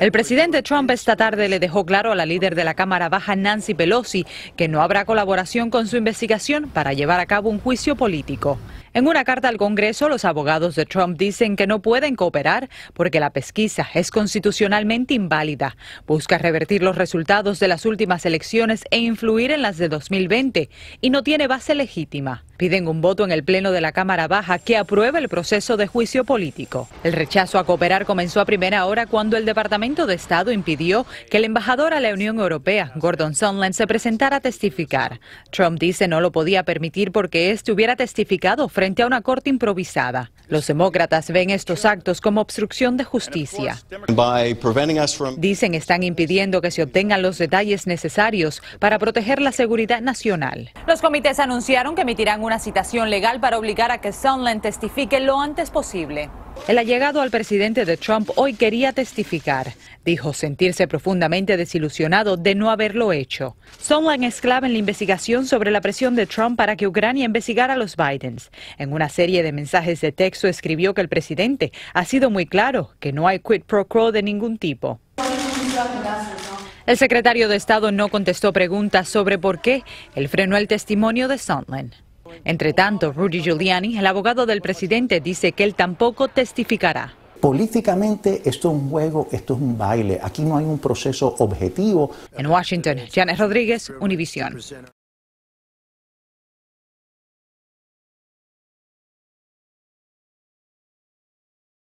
El presidente Trump esta tarde le dejó claro a la líder de la Cámara Baja, Nancy Pelosi, que no habrá colaboración con su investigación para llevar a cabo un juicio político. En una carta al Congreso, los abogados de Trump dicen que no pueden cooperar porque la pesquisa es constitucionalmente inválida. Busca revertir los resultados de las últimas elecciones e influir en las de 2020 y no tiene base legítima. Piden un voto en el Pleno de la Cámara Baja que apruebe el proceso de juicio político. El rechazo a cooperar comenzó a primera hora cuando el Departamento de Estado impidió que el embajador a la Unión Europea, Gordon Sondland, se presentara a testificar. Trump dice no lo podía permitir porque este hubiera testificado frente a una corte improvisada. Los demócratas ven estos actos como obstrucción de justicia. Dicen están impidiendo que se obtengan los detalles necesarios para proteger la seguridad nacional. Los comités anunciaron que emitirán una citación legal para obligar a que Sondland testifique lo antes posible. El allegado al presidente de Trump hoy quería testificar. Dijo sentirse profundamente desilusionado de no haberlo hecho. Sondland es clave en la investigación sobre la presión de Trump para que Ucrania investigara a los Bidens. En una serie de mensajes de texto escribió que el presidente ha sido muy claro que no hay quid pro quo de ningún tipo. El secretario de Estado no contestó preguntas sobre por qué el frenó el testimonio de Sondland. Entre tanto, Rudy Giuliani, el abogado del presidente, dice que él tampoco testificará. Políticamente esto es un juego, esto es un baile, aquí no hay un proceso objetivo. En Washington, Janet Rodríguez, Univisión.